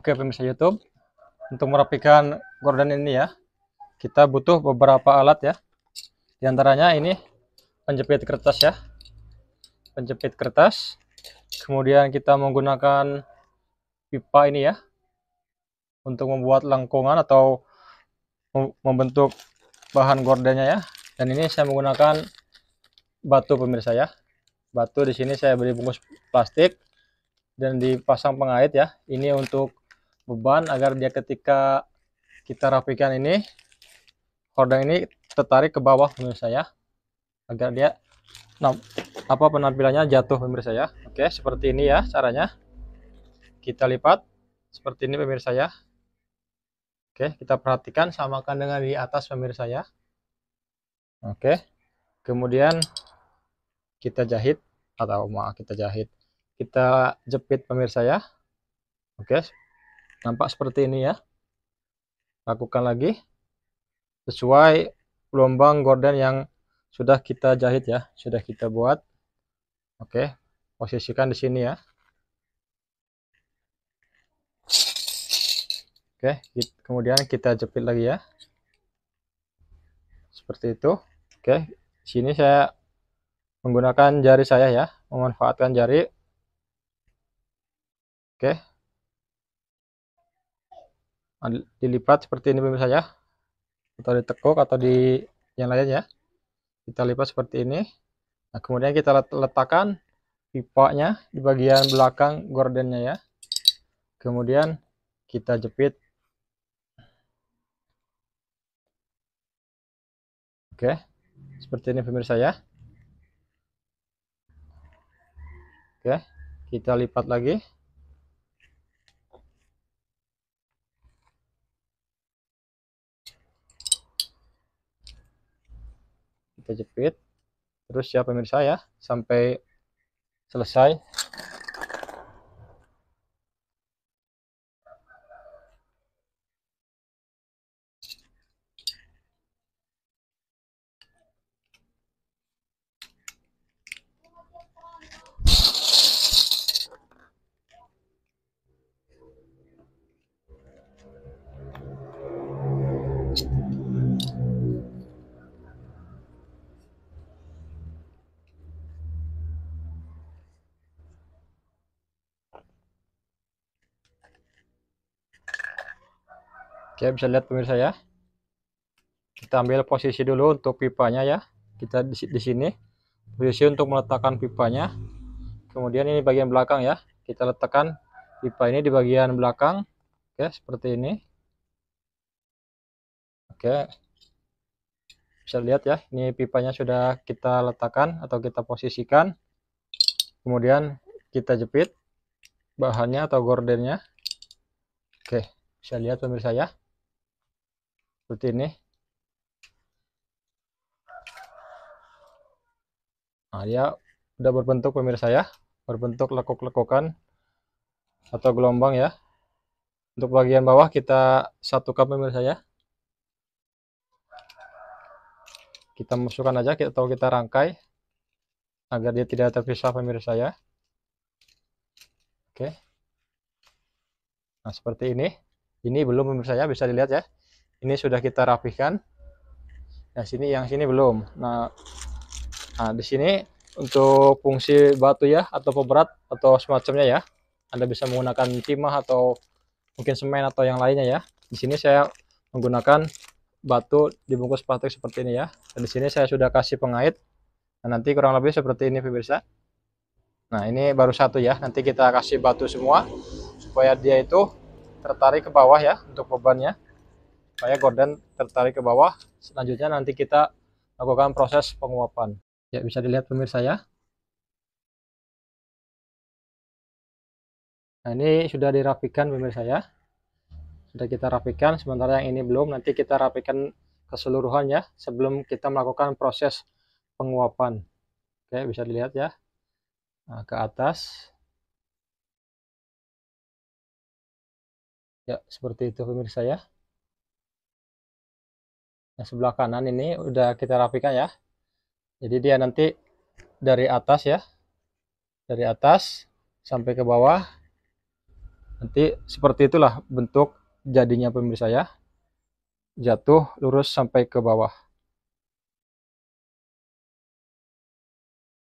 Oke pemirsa YouTube, untuk merapikan gorden ini ya, kita butuh beberapa alat ya. Di antaranya ini penjepit kertas ya. Penjepit kertas. Kemudian kita menggunakan pipa ini ya. Untuk membuat lengkungan atau membentuk bahan gordennya ya. Dan ini saya menggunakan batu pemirsa ya. Batu di sini saya beri bungkus plastik dan dipasang pengait ya. Ini untuk beban agar dia ketika kita rapikan ini hordeng ini tertarik ke bawah pemirsa saya agar dia nah, apa penampilannya jatuh pemirsa ya oke seperti ini ya caranya kita lipat seperti ini pemirsa ya oke kita perhatikan samakan dengan di atas pemirsa ya oke kemudian kita jahit atau maaf kita jahit kita jepit pemirsa ya oke Nampak seperti ini ya. Lakukan lagi sesuai gelombang gorden yang sudah kita jahit ya, sudah kita buat. Oke, posisikan di sini ya. Oke, kemudian kita jepit lagi ya. Seperti itu. Oke, sini saya menggunakan jari saya ya, memanfaatkan jari. Oke, dilipat seperti ini pemirsa ya atau ditekuk atau di yang lainnya ya kita lipat seperti ini nah kemudian kita letakkan pipanya di bagian belakang gordennya ya kemudian kita jepit oke seperti ini pemirsa ya oke kita lipat lagi kita jepit terus ya pemirsa ya sampai selesai Oke, bisa lihat pemirsa ya. Kita ambil posisi dulu untuk pipanya ya. Kita di, di sini posisi untuk meletakkan pipanya. Kemudian ini bagian belakang ya. Kita letakkan pipa ini di bagian belakang. Oke, seperti ini. Oke. Bisa lihat ya, ini pipanya sudah kita letakkan atau kita posisikan. Kemudian kita jepit bahannya atau gordennya. Oke, bisa lihat pemirsa ya seperti ini nah dia udah berbentuk pemirsa ya berbentuk lekuk-lekukan atau gelombang ya untuk bagian bawah kita satu satukan pemirsa ya kita masukkan aja kita atau kita rangkai agar dia tidak terpisah pemirsa ya oke nah seperti ini ini belum pemirsa ya bisa dilihat ya ini sudah kita rapihkan nah sini yang sini belum nah, nah di sini untuk fungsi batu ya atau pemberat atau semacamnya ya Anda bisa menggunakan timah atau mungkin semen atau yang lainnya ya di sini saya menggunakan batu dibungkus plastik seperti ini ya dan di sini saya sudah kasih pengait nah, nanti kurang lebih seperti ini pemirsa nah ini baru satu ya nanti kita kasih batu semua supaya dia itu tertarik ke bawah ya untuk bebannya supaya gorden tertarik ke bawah. Selanjutnya nanti kita lakukan proses penguapan. Ya, bisa dilihat pemirsa ya. Nah, ini sudah dirapikan pemirsa ya. Sudah kita rapikan, sementara yang ini belum. Nanti kita rapikan keseluruhan ya sebelum kita melakukan proses penguapan. Oke, bisa dilihat ya. Nah, ke atas. Ya, seperti itu pemirsa ya yang sebelah kanan ini udah kita rapikan ya jadi dia nanti dari atas ya dari atas sampai ke bawah nanti seperti itulah bentuk jadinya pemirsa ya jatuh lurus sampai ke bawah